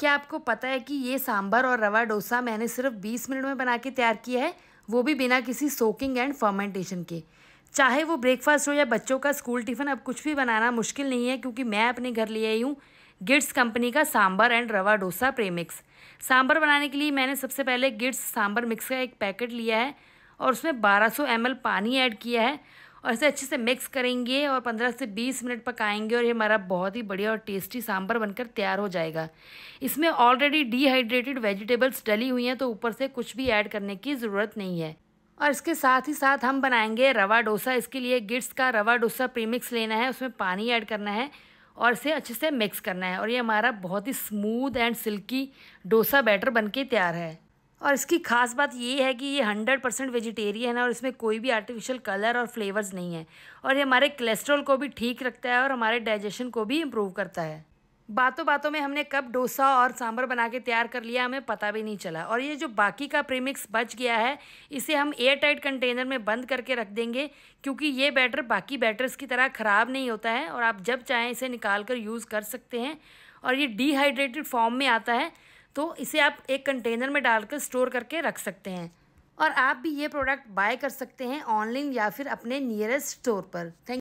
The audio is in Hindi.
क्या आपको पता है कि ये सांभर और रवा डोसा मैंने सिर्फ 20 मिनट में बना के तैयार किया है वो भी बिना किसी सोकिंग एंड फर्मेंटेशन के चाहे वो ब्रेकफास्ट हो या बच्चों का स्कूल टिफ़िन अब कुछ भी बनाना मुश्किल नहीं है क्योंकि मैं अपने घर ले आई हूँ गिड्स कंपनी का सांभर एंड रवा डोसा प्रेमिक्स सांभर बनाने के लिए मैंने सबसे पहले गिड्स सांभर मिक्स का एक पैकेट लिया है और उसमें 1200 ml पानी ऐड किया है और इसे अच्छे से मिक्स करेंगे और 15 से 20 मिनट पकाएंगे और ये हमारा बहुत ही बढ़िया और टेस्टी सांभर बनकर तैयार हो जाएगा इसमें ऑलरेडी डिहाइड्रेटेड वेजिटेबल्स डली हुई हैं तो ऊपर से कुछ भी ऐड करने की ज़रूरत नहीं है और इसके साथ ही साथ हम बनाएंगे रवा डोसा इसके लिए गिट्स का रवा डोसा प्रीमिक्स लेना है उसमें पानी ऐड करना है और इसे अच्छे से मिक्स करना है और ये हमारा बहुत ही smooth and silky dosa batter बनके तैयार है और इसकी खास बात ये है कि ये हंड्रेड परसेंट वेजिटेरियन है और इसमें कोई भी आर्टिफिशियल कलर और फ्लेवर्स नहीं है और ये हमारे कोलेस्ट्रॉल को भी ठीक रखता है और हमारे डाइजेशन को भी इम्प्रूव करता है बातों बातों में हमने कब डोसा और सांभर बना के तैयार कर लिया हमें पता भी नहीं चला और ये जो बाकी का प्रीमिक्स बच गया है इसे हम एयर टाइट कंटेनर में बंद करके रख देंगे क्योंकि ये बैटर बाकी बैटर्स की तरह ख़राब नहीं होता है और आप जब चाहें इसे निकाल कर यूज़ कर सकते हैं और ये डिहाइड्रेटेड फॉर्म में आता है तो इसे आप एक कंटेनर में डालकर स्टोर करके रख सकते हैं और आप भी ये प्रोडक्ट बाय कर सकते हैं ऑनलाइन या फिर अपने नियरेस्ट स्टोर पर थैंक